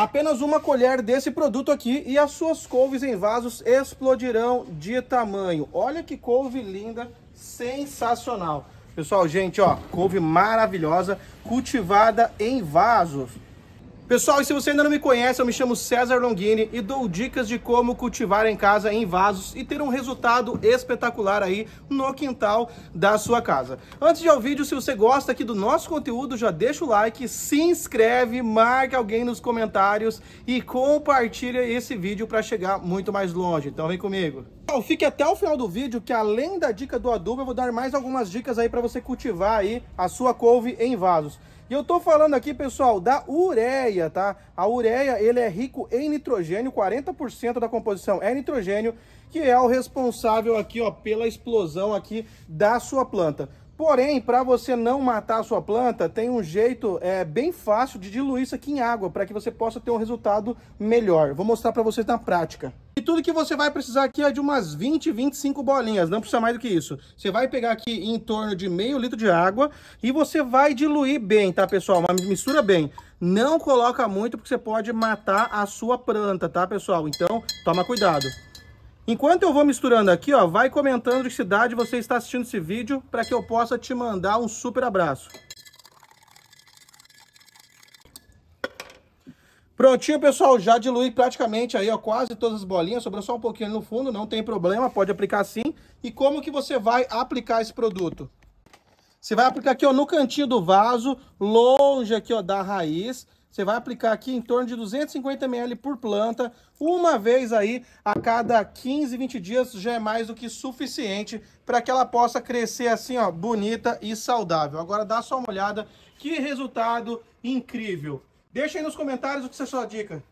Apenas uma colher desse produto aqui e as suas couves em vasos explodirão de tamanho. Olha que couve linda, sensacional. Pessoal, gente, ó, couve maravilhosa, cultivada em vasos. Pessoal, e se você ainda não me conhece, eu me chamo César Longini e dou dicas de como cultivar em casa em vasos e ter um resultado espetacular aí no quintal da sua casa. Antes de ir ao vídeo, se você gosta aqui do nosso conteúdo, já deixa o like, se inscreve, marque alguém nos comentários e compartilha esse vídeo para chegar muito mais longe. Então vem comigo. Então, fique até o final do vídeo que além da dica do adubo, eu vou dar mais algumas dicas aí para você cultivar aí a sua couve em vasos. E eu tô falando aqui, pessoal, da ureia, tá? A ureia, ele é rico em nitrogênio, 40% da composição é nitrogênio, que é o responsável aqui, ó, pela explosão aqui da sua planta. Porém, para você não matar a sua planta, tem um jeito é, bem fácil de diluir isso aqui em água, para que você possa ter um resultado melhor. Vou mostrar para vocês na prática. E tudo que você vai precisar aqui é de umas 20, 25 bolinhas, não precisa mais do que isso. Você vai pegar aqui em torno de meio litro de água e você vai diluir bem, tá, pessoal? Uma mistura bem. Não coloca muito porque você pode matar a sua planta, tá, pessoal? Então, toma cuidado. Enquanto eu vou misturando aqui, ó, vai comentando de cidade você está assistindo esse vídeo para que eu possa te mandar um super abraço. Prontinho, pessoal, já dilui praticamente aí, ó, quase todas as bolinhas, sobrou só um pouquinho no fundo, não tem problema, pode aplicar sim. E como que você vai aplicar esse produto? Você vai aplicar aqui, ó, no cantinho do vaso, longe aqui, ó, da raiz. Você vai aplicar aqui em torno de 250 ml por planta, uma vez aí a cada 15, 20 dias já é mais do que suficiente para que ela possa crescer assim, ó, bonita e saudável. Agora dá só uma olhada, que resultado incrível! Deixa aí nos comentários o que você achou da dica.